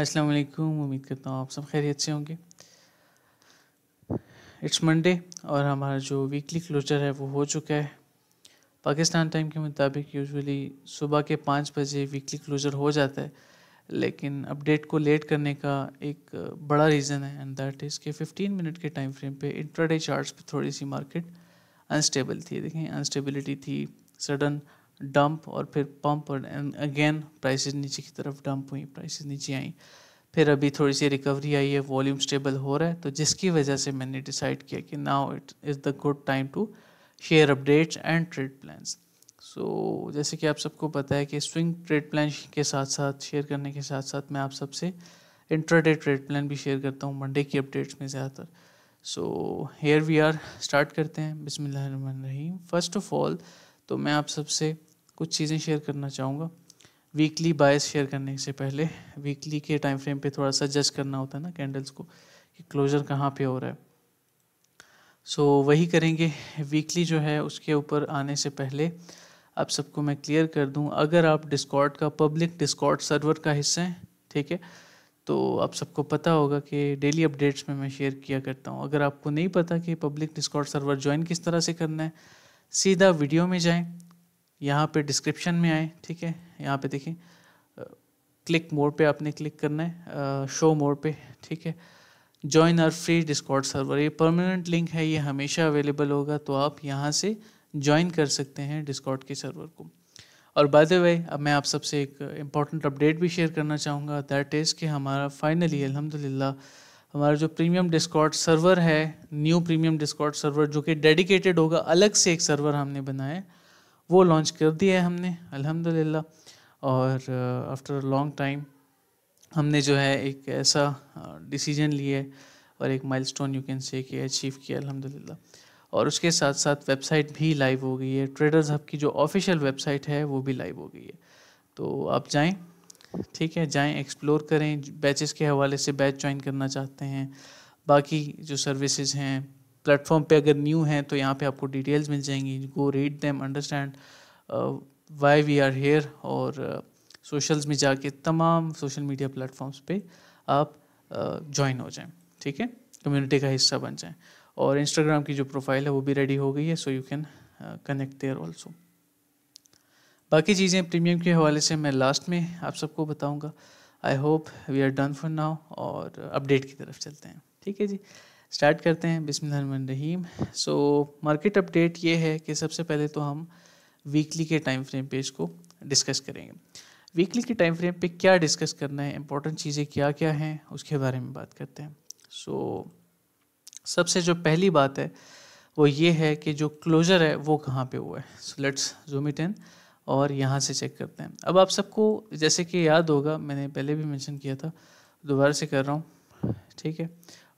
अस्सलाम वालेकुम उम्मीद करता हूँ आप सब खैरियत से होंगे इट्स मंडे और हमारा जो वीकली क्लोजर है वो हो चुका है पाकिस्तान टाइम के मुताबिक यूजुअली सुबह के पाँच बजे वीकली क्लोजर हो जाता है लेकिन अपडेट को लेट करने का एक बड़ा रीज़न है एंड दैट इज़ के 15 मिनट के टाइम फ्रेम पे इंट्राडे चार्ट्स पे थोड़ी सी मार्केट अनस्टेबल थी देखें अनस्टेबिलिटी थी सडन डंप और फिर पंप और अगेन प्राइसेस नीचे की तरफ डंप हुई प्राइसेस नीचे आई फिर अभी थोड़ी सी रिकवरी आई है वॉल्यूम स्टेबल हो रहा है तो जिसकी वजह से मैंने डिसाइड किया कि now it is the good time to share updates and trade plans so जैसे कि आप सबको पता है कि स्विंग ट्रेड प्लान के साथ साथ शेयर करने के साथ साथ मैं आप सबसे इंटरडे ट्रेड प्लान भी शेयर करता हूँ मंडे की अपडेट्स में ज़्यादातर so here we are start करते हैं बिसमीम फर्स्ट ऑफ ऑल तो मैं आप सबसे कुछ चीज़ें शेयर करना चाहूँगा वीकली बायस शेयर करने से पहले वीकली के टाइम फ्रेम पे थोड़ा सा जज करना होता है ना कैंडल्स को कि क्लोजर कहाँ पे हो रहा है सो so, वही करेंगे वीकली जो है उसके ऊपर आने से पहले आप सबको मैं क्लियर कर दूँ अगर आप डिस्कॉर्ड का पब्लिक डिस्कॉर्ड सर्वर का हिस्सा हैं ठीक है तो आप सबको पता होगा कि डेली अपडेट्स में मैं शेयर किया करता हूँ अगर आपको नहीं पता कि पब्लिक डिस्कॉर्ड सर्वर ज्वाइन किस तरह से करना है सीधा वीडियो में जाएं यहाँ पे डिस्क्रिप्शन में आए ठीक है यहाँ पे देखें क्लिक मोड़ पे आपने क्लिक करना है शो मोड़ पे ठीक है join our free Discord server ये परमानेंट लिंक है ये हमेशा अवेलेबल होगा तो आप यहाँ से ज्वाइन कर सकते हैं डिस्कॉर्ड के सर्वर को और बाय द वे अब मैं आप सबसे एक इम्पॉर्टेंट अपडेट भी शेयर करना चाहूँगा दैट इज़ कि हमारा फाइनली अलहमदिल्ला हमारा जो प्रीमियम डिस्कॉर्ड सर्वर है न्यू प्रीमियम डिस्कॉर्ड सर्वर जो कि डेडिकेटेड होगा अलग से एक सर्वर हमने बनाया है वो लॉन्च कर दिया है हमने अल्हम्दुलिल्लाह और आफ्टर लॉन्ग टाइम हमने जो है एक ऐसा डिसीजन uh, लिया है और एक माइलस्टोन यू कैन से कि अचीव किया अल्हम्दुलिल्लाह और उसके साथ साथ वेबसाइट भी लाइव हो गई है ट्रेडर्स हब की जो ऑफिशियल वेबसाइट है वो भी लाइव हो गई है तो आप जाएं ठीक है जाएं एक्सप्लोर करें बैचेस के हवाले से बैच ज्वाइन करना चाहते हैं बाकी जो सर्विसेज हैं प्लेटफॉर्म पे अगर न्यू हैं तो यहाँ पे आपको डिटेल्स मिल जाएंगी go read them understand why we are here और सोशल्स uh, में जाके तमाम सोशल मीडिया प्लेटफॉर्म्स पे आप ज्वाइन uh, हो जाएं ठीक है कम्युनिटी का हिस्सा बन जाएं और इंस्टाग्राम की जो प्रोफाइल है वो भी रेडी हो गई है so you can connect there also बाकी चीज़ें प्रीमियम के हवाले से मैं लास्ट में आप सबको बताऊँगा I hope we are done for now और अपडेट की तरफ चलते हैं ठीक है जी स्टार्ट करते हैं रहीम सो मार्केट अपडेट ये है कि सबसे पहले तो हम वीकली के टाइम फ्रेम पे इसको डिस्कस करेंगे वीकली के टाइम फ्रेम पे क्या डिस्कस करना है इंपॉर्टेंट चीज़ें क्या क्या हैं उसके बारे में बात करते हैं सो so, सबसे जो पहली बात है वो ये है कि जो क्लोजर है वो कहाँ पे हुआ है so let's zoom it in और यहाँ से चेक करते हैं अब आप सबको जैसे कि याद होगा मैंने पहले भी मेंशन किया था दोबारा से कर रहा हूँ ठीक है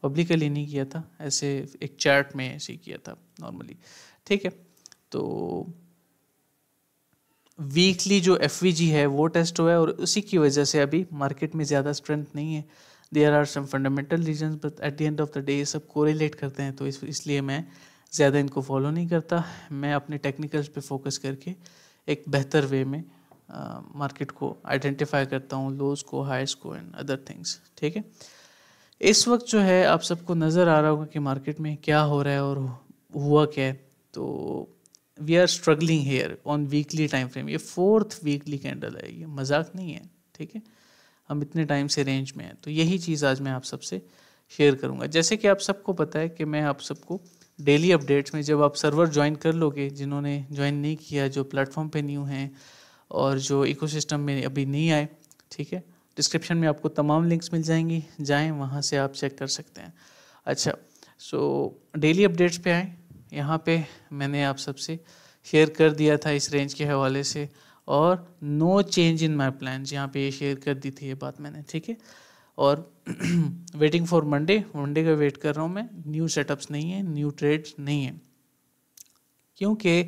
पब्लिकली नहीं किया था ऐसे एक चैट में ऐसे किया था नॉर्मली ठीक है तो वीकली जो एफ है वो टेस्ट हुआ है और उसी की वजह से अभी मार्केट में ज़्यादा स्ट्रेंथ नहीं है there are some fundamental reason but at the end of the day ये सब कोरिलेट करते हैं तो इस इसलिए मैं ज़्यादा इनको फॉलो नहीं करता मैं अपने टेक्निकल्स पे फोकस करके एक बेहतर वे में मार्केट को आइडेंटिफाई करता हूँ लोज को हाइस को एंड अदर थिंग्स ठीक है इस वक्त जो है आप सबको नज़र आ रहा होगा कि मार्केट में क्या हो रहा है और हुआ क्या है तो we are struggling here on weekly time frame ये फोर्थ वीकली कैंडल है ये मजाक नहीं है ठीक है हम इतने टाइम से रेंज में हैं तो यही चीज़ आज मैं आप सबसे शेयर करूँगा जैसे कि आप सबको पता है कि मैं आप सबको डेली अपडेट्स में जब आप सर्वर ज्वाइन कर लोगे जिन्होंने ज्वाइन नहीं किया जो प्लेटफॉर्म पे न्यू हैं और जो इकोसिस्टम में अभी नहीं आए ठीक है डिस्क्रिप्शन में आपको तमाम लिंक्स मिल जाएंगी जाएँ वहाँ से आप चेक कर सकते हैं अच्छा सो डेली अपडेट्स पे आए यहाँ पे मैंने आप सबसे शेयर कर दिया था इस रेंज के हवाले से और no change in my plan यहाँ पे ये शेयर कर दी थी ये बात मैंने ठीक है और वेटिंग फॉर मंडे मंडे का वेट कर रहा हूँ मैं न्यू सेटअप्स नहीं है न्यू ट्रेड्स नहीं है क्योंकि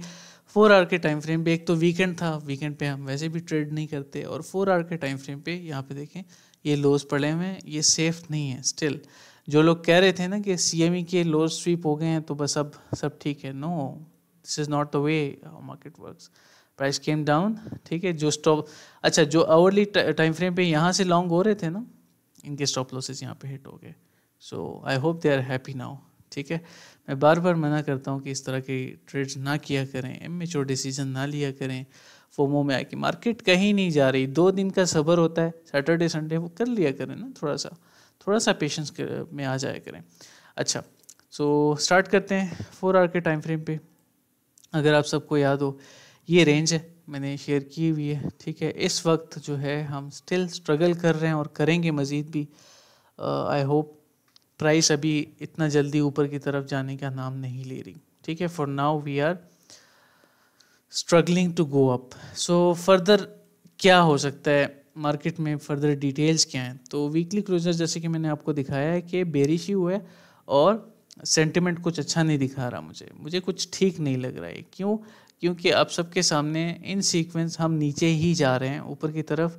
फोर आवर के टाइम फ्रेम पे एक तो वीकेंड था वीकेंड पे हम वैसे भी ट्रेड नहीं करते और फोर आवर के टाइम फ्रेम पे यहाँ पे देखें ये लोस पड़े हुए हैं ये सेफ नहीं है स्टिल जो लोग कह रहे थे ना कि सी e के लोज स्वीप हो गए हैं तो बस अब सब ठीक है no this is not the way market works price came down ठीक है जो स्टॉप अच्छा जो आवरली टाइम फ्रेम पे यहाँ से लॉन्ग हो रहे थे ना इनके स्टॉप लॉसेज यहाँ पे हिट हो गए so I hope they are happy now ठीक है मैं बार बार मना करता हूँ कि इस तरह के ट्रेड ना किया करें एम एमेच्योर डिसीजन ना लिया करें फोमो में आके मार्केट कहीं नहीं जा रही दो दिन का सबर होता है सैटरडे संडे वो कर लिया करें ना थोड़ा सा थोड़ा सा पेशेंस में आ जाया करें अच्छा सो so, स्टार्ट करते हैं फोर आवर के टाइम फ्रेम पे अगर आप सबको याद हो ये रेंज है मैंने शेयर की हुई है ठीक है इस वक्त जो है हम स्टिल स्ट्रगल कर रहे हैं और करेंगे मज़ीद भी आई होप प्राइस अभी इतना जल्दी ऊपर की तरफ जाने का नाम नहीं ले रही ठीक है for now we are struggling to go up so further क्या हो सकता है मार्केट में फर्दर डिटेल्स क्या हैं तो वीकली क्लोजर जैसे कि मैंने आपको दिखाया है कि बेरिश ही हुआ है और सेंटिमेंट कुछ अच्छा नहीं दिखा रहा मुझे मुझे कुछ ठीक नहीं लग रहा है क्यों क्योंकि आप सबके सामने इन सीक्वेंस हम नीचे ही जा रहे हैं ऊपर की तरफ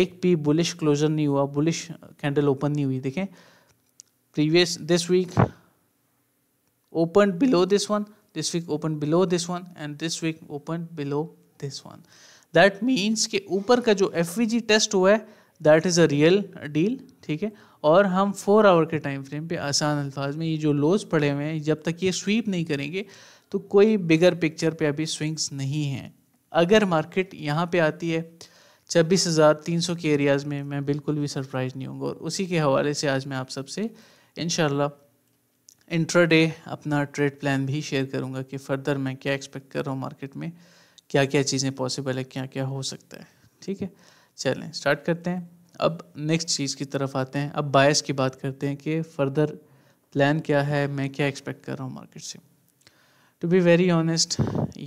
एक भी बुलिश क्लोजर नहीं हुआ बुलिश कैंडल ओपन नहीं हुई देखें previous this week opened below this one this week opened below this one and this week opened below this one that means के ऊपर का जो एफ टेस्ट हुआ है that is a real deal ठीक है और हम फोर आवर के टाइम फ्रेम पे आसान अल्फाज में ये जो लोज पड़े हुए हैं जब तक ये स्वीप नहीं करेंगे तो कोई बिगर पिक्चर पे अभी स्विंग्स नहीं हैं अगर मार्केट यहाँ पे आती है छब्बीस हज़ार तीन सौ के एरियाज़ में मैं बिल्कुल भी सरप्राइज नहीं होंगे और उसी के हवाले से आज मैं आप सबसे इन इंट्रा डे अपना ट्रेड प्लान भी शेयर करूँगा कि फ़र्दर मैं क्या एक्सपेक्ट कर रहा हूँ मार्केट में क्या क्या चीज़ें पॉसिबल है क्या क्या हो सकता है ठीक है चलें स्टार्ट करते हैं अब नेक्स्ट चीज़ की तरफ आते हैं अब बायस की बात करते हैं कि फ़र्दर प्लान क्या है मैं क्या एक्सपेक्ट कर रहा हूँ मार्केट से टू बी वेरी ऑनेस्ट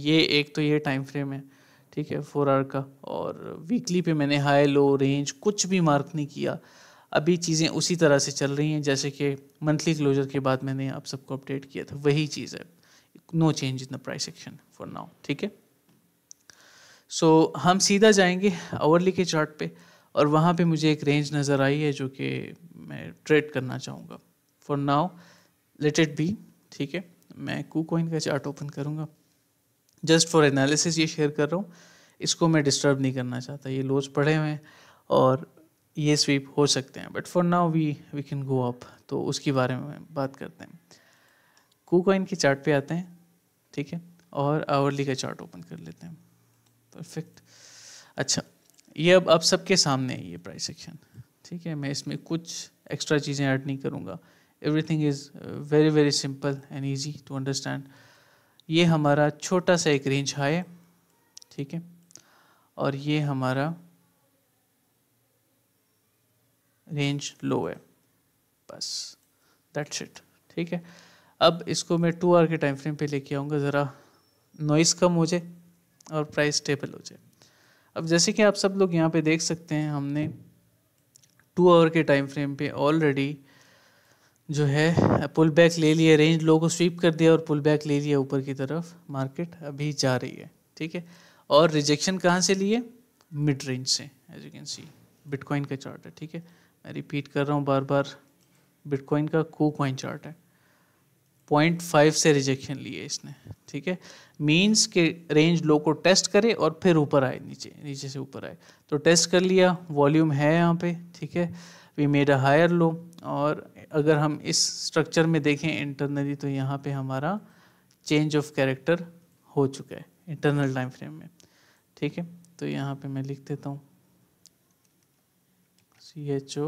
ये एक तो ये टाइम फ्रेम है ठीक है फोर आवर का और वीकली पे मैंने हाई लो रेंज कुछ भी मार्क नहीं किया अभी चीज़ें उसी तरह से चल रही हैं जैसे कि मंथली क्लोजर के बाद मैंने आप सबको अपडेट किया था वही चीज़ है no change in the price action for now ठीक है सो हम सीधा जाएंगे आवरली के चार्ट पे और वहाँ पे मुझे एक रेंज नज़र आई है जो कि मैं ट्रेड करना चाहूँगा for now let it be ठीक है मैं कू कोइन का चार्ट ओपन करूँगा जस्ट फॉर एनालिसिस ये शेयर कर रहा हूँ इसको मैं डिस्टर्ब नहीं करना चाहता ये लोज पड़े हुए हैं और ये स्वीप हो सकते हैं but for now we we can go up तो उसके बारे में बात करते हैं कू कॉइन के चार्ट पे आते हैं ठीक है और आवर्ली का चार्ट ओपन कर लेते हैं परफेक्ट अच्छा ये अब आप सबके सामने है ये प्राइस सेक्शन ठीक है मैं इसमें कुछ एक्स्ट्रा चीज़ें ऐड नहीं करूँगा everything is very very simple and easy to understand ये हमारा छोटा सा एक रेंज हाई है ठीक है और ये हमारा रेंज लो है बस दैट्स इट ठीक है अब इसको मैं टू आवर के टाइम फ्रेम पे लेके आऊँगा ज़रा नॉइस कम हो जाए और प्राइस स्टेबल हो जाए अब जैसे कि आप सब लोग यहाँ पे देख सकते हैं हमने टू आवर के टाइम फ्रेम पे ऑलरेडी जो है पुल बैक ले लिया रेंज लो को स्वीप कर दिया और पुल बैक ले लिया ऊपर की तरफ मार्केट अभी जा रही है ठीक है और रिजेक्शन कहाँ से लिए मिड रेंज से as you can see bitcoin का चार्ट है ठीक है मैं रिपीट कर रहा हूँ बार बार बिटकॉइन का कू कॉइन चार्ट है पॉइंट फाइव से रिजेक्शन लिए इसने ठीक है मीन्स के रेंज लो को टेस्ट करे और फिर ऊपर आए नीचे नीचे से ऊपर आए तो टेस्ट कर लिया वॉल्यूम है यहाँ पे ठीक है we made a higher low और अगर हम इस स्ट्रक्चर में देखें इंटरनली तो यहाँ पे हमारा चेंज ऑफ कैरेक्टर हो चुका है इंटरनल टाइम फ्रेम में ठीक है तो यहाँ पे मैं लिख देता हूँ C H O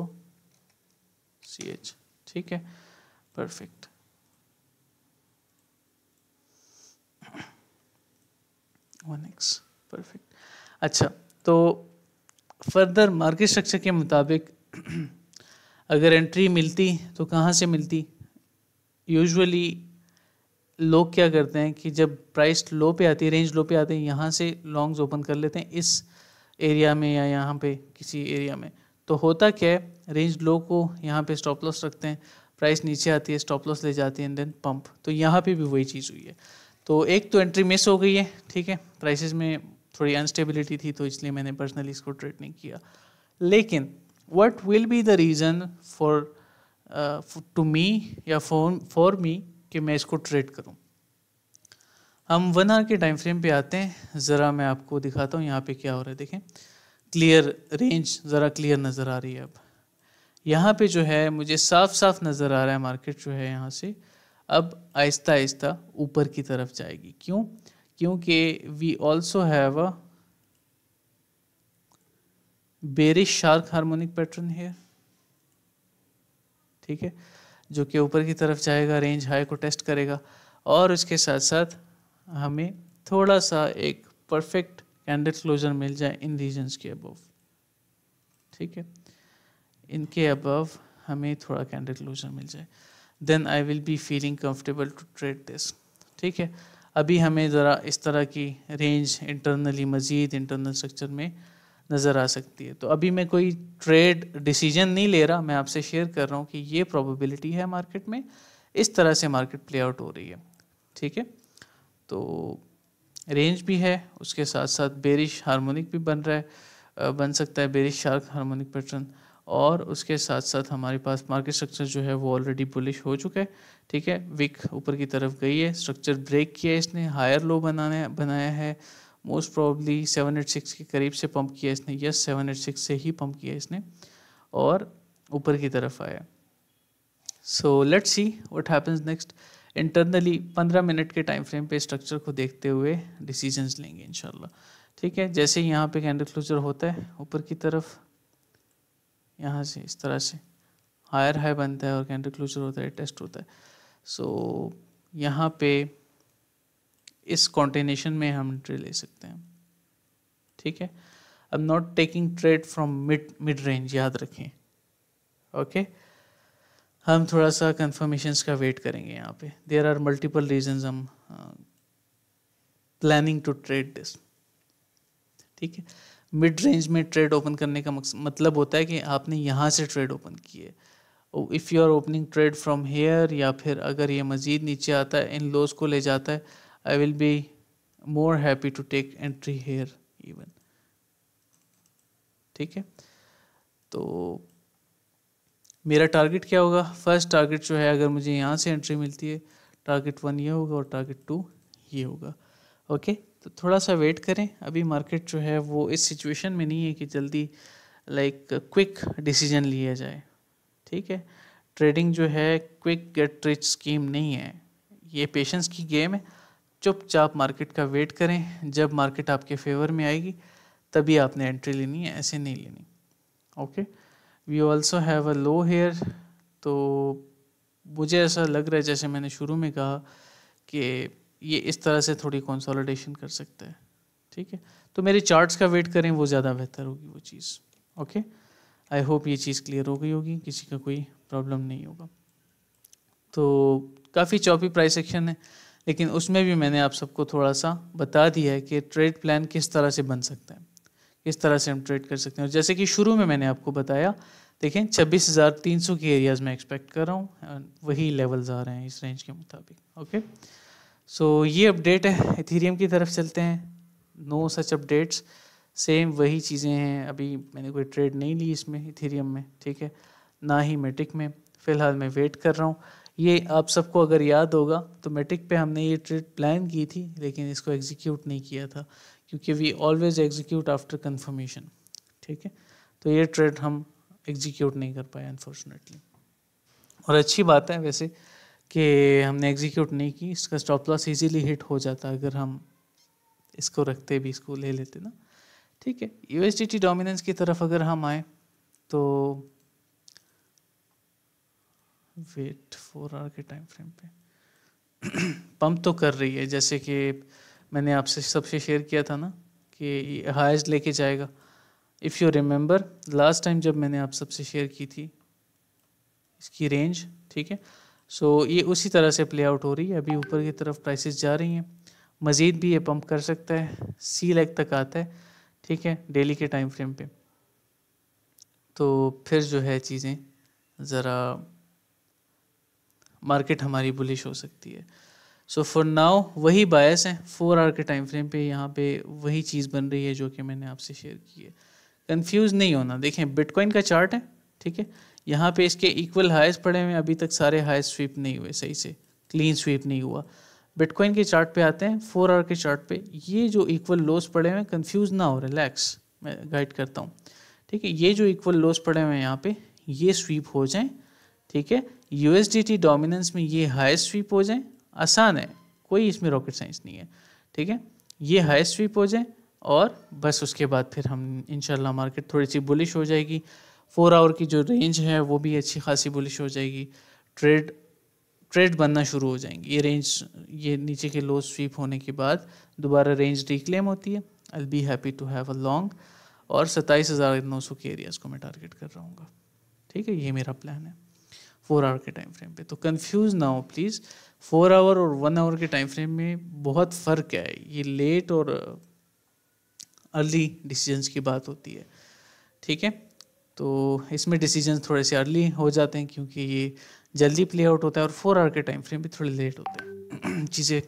C H ठीक है परफेक्ट वन एक्स परफेक्ट अच्छा तो फर्दर मार्केट स्ट्रक्चर के मुताबिक अगर एंट्री मिलती तो कहाँ से मिलती यूजुअली लोग क्या करते हैं कि जब प्राइस लो पे आती है रेंज लो पे आते हैं यहाँ से लॉन्ग्स ओपन कर लेते हैं इस एरिया में या यहाँ पे किसी एरिया में तो होता क्या है रेंज लो को यहाँ पे स्टॉप लॉस रखते हैं प्राइस नीचे आती है स्टॉप लॉस ले जाती है एंड देन पंप तो यहाँ पे भी वही चीज़ हुई है तो एक तो एंट्री मिस हो गई है ठीक है प्राइसेस में थोड़ी अनस्टेबिलिटी थी तो इसलिए मैंने पर्सनली इसको ट्रेड नहीं किया लेकिन what will be the reason for to me या फॉर फॉर मी कि मैं इसको ट्रेड करूँ हम वन आवर के टाइम फ्रेम पे आते हैं ज़रा मैं आपको दिखाता हूँ यहाँ पे क्या हो रहा है देखें क्लियर रेंज ज़रा क्लियर नज़र आ रही है अब यहाँ पे जो है मुझे साफ साफ नज़र आ रहा है मार्केट जो है यहाँ से अब आहिस्ता आहिस्ता ऊपर की तरफ जाएगी क्यों क्योंकि we also have a bearish shark harmonic pattern है ठीक है जो कि ऊपर की तरफ जाएगा रेंज हाई को टेस्ट करेगा और उसके साथ साथ हमें थोड़ा सा एक परफेक्ट कैंडिडेट क्लोजर मिल जाए इन रीजन्स के अबव ठीक है इनके अबव हमें थोड़ा कैंडिडेट क्लोजर मिल जाए then I will be feeling comfortable to trade this ठीक है अभी हमें ज़रा इस तरह की रेंज इंटरनली मज़ीद इंटरनल स्ट्रक्चर में नज़र आ सकती है तो अभी मैं कोई ट्रेड डिसीजन नहीं ले रहा मैं आपसे शेयर कर रहा हूँ कि ये प्रोबेबिलिटी है मार्केट में इस तरह से मार्केट प्ले आउट हो रही है ठीक है तो रेंज भी है उसके साथ साथ बेरिश हारमोनिक भी बन रहा है बन सकता है बेरिश शार्क हारमोनिक पैटर्न और उसके साथ साथ हमारे पास मार्केट स्ट्रक्चर जो है वो ऑलरेडी बुलिश हो चुका है ठीक है विक ऊपर की तरफ गई है स्ट्रक्चर ब्रेक किया है इसने हायर लो बनाने बनाया है most probably seven eight six के करीब से पंप किया इसने यस सेवन एट सिक्स से ही पंप किया इसने और ऊपर की तरफ आया so let's see what happens next internally पंद्रह मिनट के टाइम फ्रेम पे स्ट्रक्चर को देखते हुए डिसीजंस लेंगे इनशाला ठीक है जैसे यहाँ पे कैंडल क्लोजर होता है ऊपर की तरफ यहाँ से इस तरह से हायर हाई बनता है और कैंडल क्लोजर होता है टेस्ट होता है सो so, यहाँ पे इस कॉन्टेनेशन में हम एंट्री ले सकते हैं ठीक है I am not taking trade from mid mid range याद रखें ओके okay? हम थोड़ा सा कन्फर्मेशंस का वेट करेंगे यहाँ पे देर आर मल्टीपल रीजन्स हम प्लानिंग टू ट्रेड दिस ठीक है मिड रेंज में ट्रेड ओपन करने का मतलब होता है कि आपने यहाँ से ट्रेड ओपन किए if you are opening trade from here या फिर अगर ये मज़ीद नीचे आता है इन लोज को ले जाता है I will be more happy to take entry here even ठीक है तो मेरा टारगेट क्या होगा फर्स्ट टारगेट जो है अगर मुझे यहाँ से एंट्री मिलती है टारगेट वन ये होगा और टारगेट टू ये होगा ओके तो थोड़ा सा वेट करें अभी मार्केट जो है वो इस सिचुएशन में नहीं है कि जल्दी लाइक क्विक डिसीजन लिया जाए ठीक है ट्रेडिंग जो है क्विक गेट रिच स्कीम नहीं है ये पेशेंस की गेम है चुपचाप मार्केट का वेट करें जब मार्केट आपके फेवर में आएगी तभी आपने एंट्री लेनी है ऐसे नहीं लेनी okay okay? We also have a low here तो मुझे ऐसा लग रहा है जैसे मैंने शुरू में कहा कि ये इस तरह से थोड़ी कंसोलिडेशन कर सकता है ठीक है तो मेरे चार्ट्स का वेट करें वो ज़्यादा बेहतर होगी वो चीज़ ओके आई होप ये चीज़ क्लियर हो गई होगी किसी का कोई प्रॉब्लम नहीं होगा तो काफ़ी चौपी प्राइस एक्शन है लेकिन उसमें भी मैंने आप सबको थोड़ा सा बता दिया है कि ट्रेड प्लान किस तरह से बन सकता है इस तरह से हम ट्रेड कर सकते हैं जैसे कि शुरू में मैंने आपको बताया देखें छब्बीस हज़ार तीन सौ के एरियाज़ में एक्सपेक्ट कर रहा हूँ वही लेवल्स आ रहे हैं इस रेंज के मुताबिक ओके सो so, ये अपडेट है इथीरियम की तरफ चलते हैं नो सच अपडेट्स सेम वही चीज़ें हैं अभी मैंने कोई ट्रेड नहीं ली इसमें इथीरियम में ठीक है ना ही मेटिक में फ़िलहाल मैं वेट कर रहा हूँ ये आप सबको अगर याद होगा तो मेट्रिक पे हमने ये ट्रिट प्लान की थी लेकिन इसको एग्जीक्यूट नहीं किया था क्योंकि we always execute after confirmation ठीक है तो ये ट्रेड हम एग्जीक्यूट नहीं कर पाए अनफॉर्चुनेटली और अच्छी बात है वैसे कि हमने एग्जीक्यूट नहीं की इसका स्टॉप लॉस इजीली हिट हो जाता अगर हम इसको रखते भी इसको ले लेते ना ठीक है यू डोमिनेंस की तरफ अगर हम आए तो वेट फोर आवर के टाइम फ्रेम पे पंप तो कर रही है जैसे कि मैंने आपसे सबसे शेयर किया था ना कि हाइस्ट लेके जाएगा if you remember last time जब मैंने आप सबसे शेयर की थी इसकी रेंज ठीक है सो so, ये उसी तरह से प्ले आउट हो रही है अभी ऊपर की तरफ प्राइसेस जा रही हैं मज़ीद भी ये पंप कर सकता है सी लेग तक आता है ठीक है डेली के टाइम फ्रेम पे तो फिर जो है चीज़ें ज़रा मार्केट हमारी बुलिश हो सकती है सो फॉर नाउ वही बायस हैं फोर आवर के टाइम फ्रेम पे यहाँ पे वही चीज़ बन रही है जो कि मैंने आपसे शेयर की है कंफ्यूज नहीं होना देखें बिटकॉइन का चार्ट है ठीक है यहाँ पे इसके इक्वल हाइस पड़े हुए अभी तक सारे हाइस स्वीप नहीं हुए सही से क्लीन स्वीप नहीं हुआ बिटकॉइन के चार्ट पे आते हैं फोर आवर के चार्ट पे ये जो इक्वल लॉस पड़े हुए हैं कंफ्यूज ना हो रिलैक्स मैं गाइड करता हूँ ठीक है ये जो इक्वल लॉस पड़े हुए हैं यहाँ पे ये स्वीप हो जाएं ठीक है यूएसडीटी डोमिनेंस में ये हाइस्ट स्वीप हो जाए आसान है कोई इसमें रॉकेट साइंस नहीं है ठीक है ये हाइस्ट स्वीप हो जाए और बस उसके बाद फिर हम इंशाल्लाह मार्केट थोड़ी सी बुलिश हो जाएगी फोर आवर की जो रेंज है वो भी अच्छी खासी बुलिश हो जाएगी ट्रेड ट्रेड बनना शुरू हो जाएंगे ये रेंज ये नीचे के लो स्वीप होने के बाद दोबारा रेंज रिक्लेम होती है I be happy to have a long और सत्ताईस हज़ार नौ सौ के एरियाज़ को मैं टारगेट कर रहा हूँ ठीक है ये मेरा प्लान है फोर आवर के टाइम फ्रेम पे तो कंफ्यूज ना हो प्लीज़ फोर आवर और वन आवर के टाइम फ्रेम में बहुत फ़र्क है ये लेट और अर्ली uh, डिसीजंस की बात होती है ठीक है तो इसमें डिसीजन थोड़े से अर्ली हो जाते हैं क्योंकि ये जल्दी प्ले आउट होता है और फोर आवर के टाइम फ्रेम भी थोड़े लेट होते हैं चीज़ें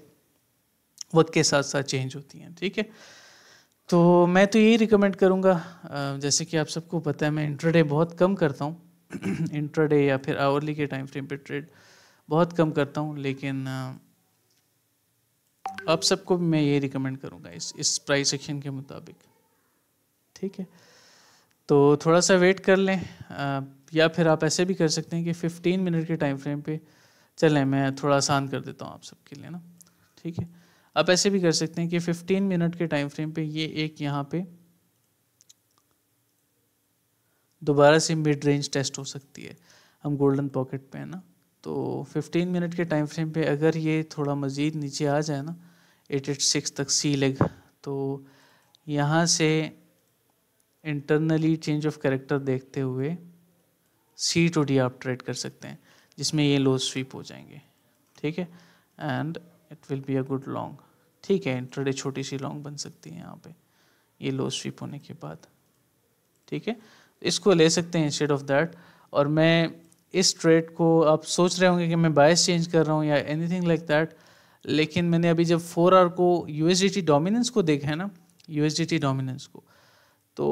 वक्त के साथ साथ चेंज होती हैं ठीक है तो मैं तो यही रिकमेंड करूँगा जैसे कि आप सबको पता है मैं इंटरडे बहुत कम करता हूँ इंट्राडे या फिर आवरली के टाइम फ्रेम पे ट्रेड बहुत कम करता हूँ लेकिन आप सबको मैं ये रिकमेंड करूँगा इस इस प्राइस एक्शन के मुताबिक ठीक है तो थोड़ा सा वेट कर लें आ, या फिर आप ऐसे भी कर सकते हैं कि 15 मिनट के टाइम फ्रेम पे चलें मैं थोड़ा आसान कर देता हूँ आप सबके लिए ना ठीक है आप ऐसे भी कर सकते हैं कि 15 मिनट के टाइम फ्रेम पे ये एक यहाँ पे दोबारा से मिड रेंज टेस्ट हो सकती है हम गोल्डन पॉकेट पे है ना तो 15 मिनट के टाइम फ्रेम पे अगर ये थोड़ा मज़ीद नीचे आ जाए ना एट एट सिक्स तक सी लेग तो यहाँ से इंटरनली चेंज ऑफ करेक्टर देखते हुए सी टू डी आप ट्रेड कर सकते हैं जिसमें ये लो स्वीप हो जाएंगे ठीक है and it will be a good long ठीक है इंटरडे छोटी सी लॉन्ग बन सकती है यहाँ पे ये लो स्वीप होने के बाद ठीक है इसको ले सकते हैं इंस्टेड ऑफ दैट और मैं इस ट्रेड को आप सोच रहे होंगे कि मैं बायस चेंज कर रहा हूँ या एनीथिंग लाइक दैट लेकिन मैंने अभी जब four hour U S dominance को देखा है ना यू एस डोमिनेंस को तो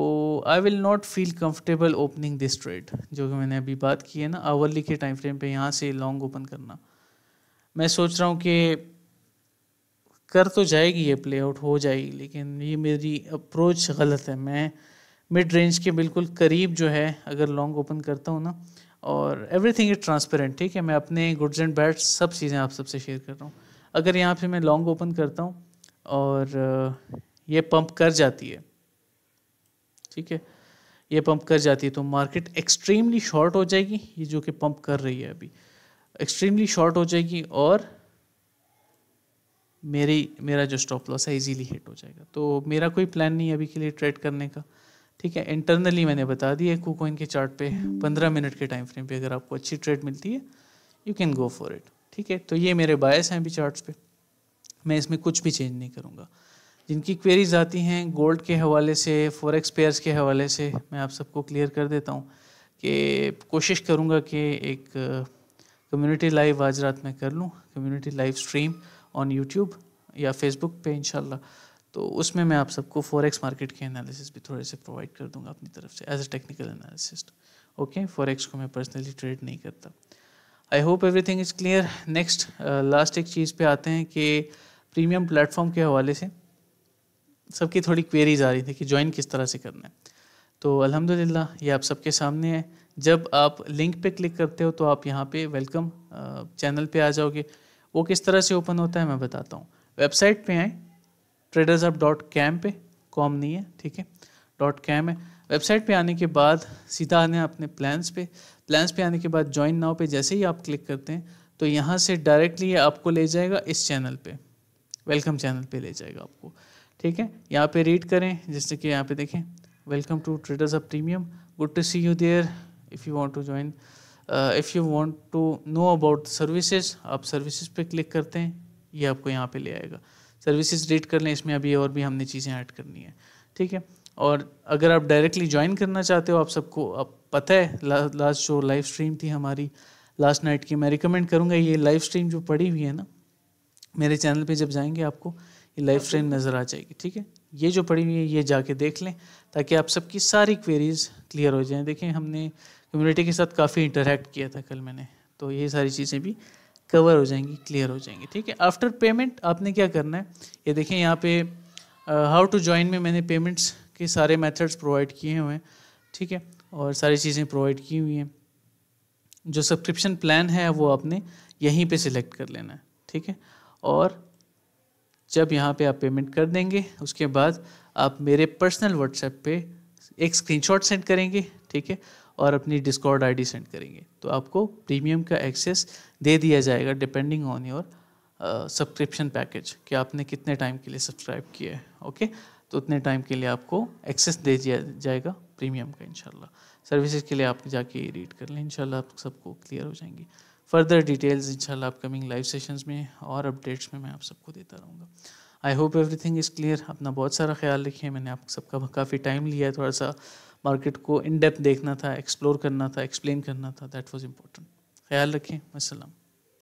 I will not feel comfortable opening this trade जो कि मैंने अभी बात की है ना आवरली के टाइम फ्रेम पे यहाँ से लॉन्ग ओपन करना मैं सोच रहा हूँ कि कर तो जाएगी ये प्ले आउट हो जाएगी लेकिन ये मेरी अप्रोच गलत है मैं मिड रेंज के बिल्कुल करीब जो है अगर लॉन्ग ओपन करता हूँ ना और एवरीथिंग इज ट्रांसपेरेंट ठीक है मैं अपने गुड्स एंड बैड्स सब चीज़ें आप सबसे शेयर कर रहा हूँ अगर यहाँ पे मैं लॉन्ग ओपन करता हूँ और ये पंप कर जाती है ठीक है ये पंप कर जाती है तो मार्केट एक्सट्रीमली शॉर्ट हो जाएगी ये जो कि पंप कर रही है अभी एक्सट्रीमली शॉर्ट हो जाएगी और मेरी मेरा जो स्टॉप लॉस है इजीली हिट हो जाएगा तो मेरा कोई प्लान नहीं है अभी के लिए ट्रेड करने का ठीक है इंटरनली मैंने बता दिया है कोकोइन के चार्ट पे पंद्रह मिनट के टाइम फ्रेम पे अगर आपको अच्छी ट्रेड मिलती है you can go for it ठीक है तो ये मेरे बायस हैं अभी चार्ट्स पे मैं इसमें कुछ भी चेंज नहीं करूँगा जिनकी क्वेरीज आती हैं गोल्ड के हवाले से फॉरेक्स पेयर्स के हवाले से मैं आप सबको क्लियर कर देता हूँ कि कोशिश करूँगा कि एक कम्युनिटी लाइव आज रात में कर लूँ community live stream on YouTube या फेसबुक पे इंशाल्लाह तो उसमें मैं आप सबको फॉरेक्स मार्केट के एनालिसिस भी थोड़े से प्रोवाइड कर दूंगा अपनी तरफ से as a technical analyst okay forex को मैं पर्सनली ट्रेड नहीं करता I hope everything is clear next last एक चीज़ पे आते हैं कि प्रीमियम प्लेटफॉर्म के हवाले से सबकी थोड़ी क्वेरीज आ रही थी कि ज्वाइन किस तरह से करना है तो अल्हम्दुलिल्लाह ये आप सबके सामने है जब आप लिंक पे क्लिक करते हो तो आप यहाँ पे वेलकम चैनल uh, पे आ जाओगे वो किस तरह से ओपन होता है मैं बताता हूँ वेबसाइट पे आएँ ट्रेडर्स अब डॉट कैम पे कॉम नहीं है ठीक है डॉट कैम है वेबसाइट पे आने के बाद सीधा आने अपने प्लान्स पे प्लान्स पे आने के बाद ज्वाइन नाव पे जैसे ही आप क्लिक करते हैं तो यहाँ से डायरेक्टली ये आपको ले जाएगा इस चैनल पे वेलकम चैनल पे ले जाएगा आपको ठीक है यहाँ पे रीड करें जैसे कि यहाँ पे देखें welcome to traders of premium good to see you there if you want to join if you want to know about services आप सर्विसेज पे क्लिक करते हैं ये आपको यहाँ पे ले आएगा सर्विसेज रेट कर लें इसमें अभी और भी हमने चीज़ें ऐड करनी है ठीक है और अगर आप डायरेक्टली ज्वाइन करना चाहते हो आप सबको आप पता है लास्ट जो लाइव स्ट्रीम थी हमारी लास्ट नाइट की मैं रिकमेंड करूँगा ये लाइव स्ट्रीम जो पड़ी हुई है ना मेरे चैनल पर जब जाएंगे आपको ये लाइव स्ट्रीम नज़र आ जाएगी ठीक है ये जो पड़ी हुई है ये जाके देख लें ताकि आप सबकी सारी क्वेरीज क्लियर हो जाएँ देखें हमने कम्युनिटी के साथ काफ़ी इंटरेक्ट किया था कल मैंने तो ये सारी चीज़ें भी कवर हो जाएंगी क्लियर हो जाएंगी ठीक है आफ्टर पेमेंट आपने क्या करना है ये देखें यहाँ पे हाउ टू ज्वाइन में मैंने पेमेंट्स के सारे मेथड्स प्रोवाइड किए हुए हैं ठीक है और सारी चीज़ें प्रोवाइड की हुई हैं जो सब्सक्रिप्शन प्लान है वो आपने यहीं पे सिलेक्ट कर लेना है ठीक है और जब यहाँ पे आप पेमेंट कर देंगे उसके बाद आप मेरे पर्सनल व्हाट्सएप पे एक स्क्रीनशॉट सेंड करेंगे ठीक है और अपनी डिस्कॉर्ड आईडी सेंड करेंगे तो आपको प्रीमियम का एक्सेस दे दिया जाएगा depending on your subscription package कि आपने कितने टाइम के लिए सब्सक्राइब किया है ओके तो उतने टाइम के लिए आपको एक्सेस दे दिया जाएगा प्रीमियम का इनशाला सर्विसेज के लिए आप जाके रीड कर लें इनशाला आप सबको क्लियर हो जाएंगी फर्दर डिटेल्स इनशाला अपकमिंग लाइव सेशंस में और अपडेट्स में मैं आप सबको देता रहूँगा I hope everything is clear अपना बहुत सारा ख्याल रखिए मैंने आप सबका काफ़ी टाइम लिया है थोड़ा सा मार्केट को इन डेप्थ देखना था एक्सप्लोर करना था एक्सप्लेन करना था दैट वॉज इम्पोर्टेंट ख्याल रखें वसलम